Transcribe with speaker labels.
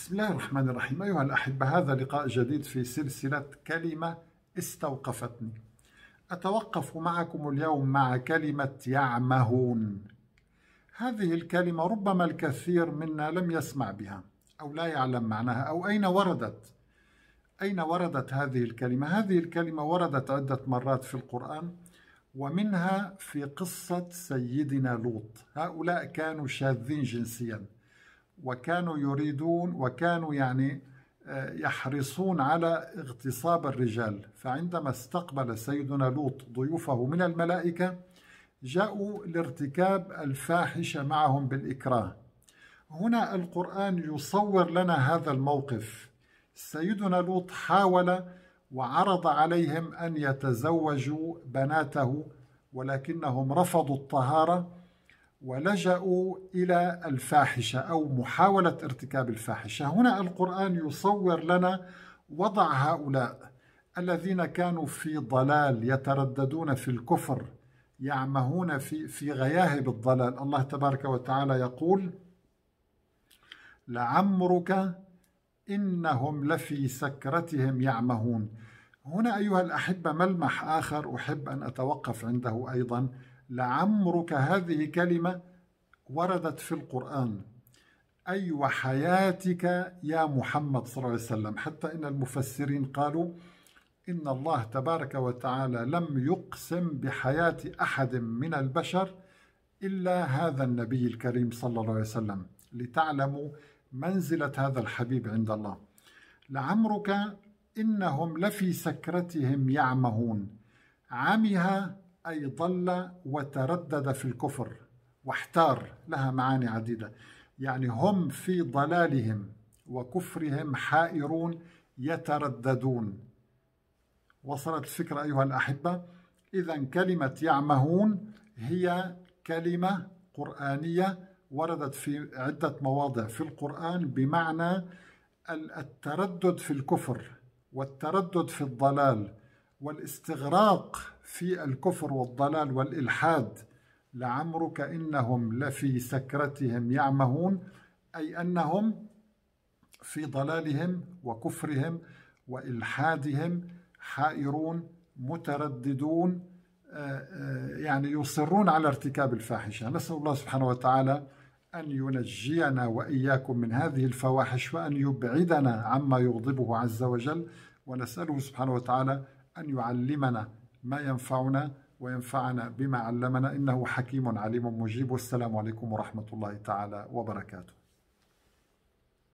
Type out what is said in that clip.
Speaker 1: بسم الله الرحمن الرحيم أيها الأحبة هذا لقاء جديد في سلسلة كلمة استوقفتني أتوقف معكم اليوم مع كلمة يعمهون هذه الكلمة ربما الكثير منا لم يسمع بها أو لا يعلم معناها أو أين وردت أين وردت هذه الكلمة؟ هذه الكلمة وردت عدة مرات في القرآن ومنها في قصة سيدنا لوط هؤلاء كانوا شاذين جنسياً وكانوا يريدون وكانوا يعني آه، يحرصون على اغتصاب الرجال فعندما استقبل سيدنا لوط ضيوفه من الملائكة جاءوا لارتكاب الفاحشة معهم بالإكراه هنا القرآن يصور لنا هذا الموقف سيدنا لوط حاول وعرض عليهم أن يتزوجوا بناته ولكنهم رفضوا الطهارة ولجأوا إلى الفاحشة أو محاولة ارتكاب الفاحشة هنا القرآن يصور لنا وضع هؤلاء الذين كانوا في ضلال يترددون في الكفر يعمهون في في غياهب الضلال الله تبارك وتعالى يقول لعمرك إنهم لفي سكرتهم يعمهون هنا أيها الأحبة ملمح آخر أحب أن أتوقف عنده أيضاً لعمرك هذه كلمة وردت في القرآن أي أيوة وحياتك يا محمد صلى الله عليه وسلم حتى إن المفسرين قالوا إن الله تبارك وتعالى لم يقسم بحياة أحد من البشر إلا هذا النبي الكريم صلى الله عليه وسلم لتعلموا منزلة هذا الحبيب عند الله لعمرك إنهم لفي سكرتهم يعمهون عمها أي ضل وتردد في الكفر واحتار لها معاني عديدة يعني هم في ضلالهم وكفرهم حائرون يترددون وصلت الفكرة أيها الأحبة إذا كلمة يعمهون هي كلمة قرآنية وردت في عدة مواضع في القرآن بمعنى التردد في الكفر والتردد في الضلال والاستغراق في الكفر والضلال والإلحاد لعمرك إنهم لفي سكرتهم يعمهون أي أنهم في ضلالهم وكفرهم وإلحادهم حائرون مترددون آه، آه، يعني يصرون على ارتكاب الفاحشة نسأل الله سبحانه وتعالى أن ينجينا وإياكم من هذه الفواحش وأن يبعدنا عما يغضبه عز وجل ونسأله سبحانه وتعالى أن يعلمنا ما ينفعنا وينفعنا بما علمنا إنه حكيم عليم مجيب والسلام عليكم ورحمة الله تعالى وبركاته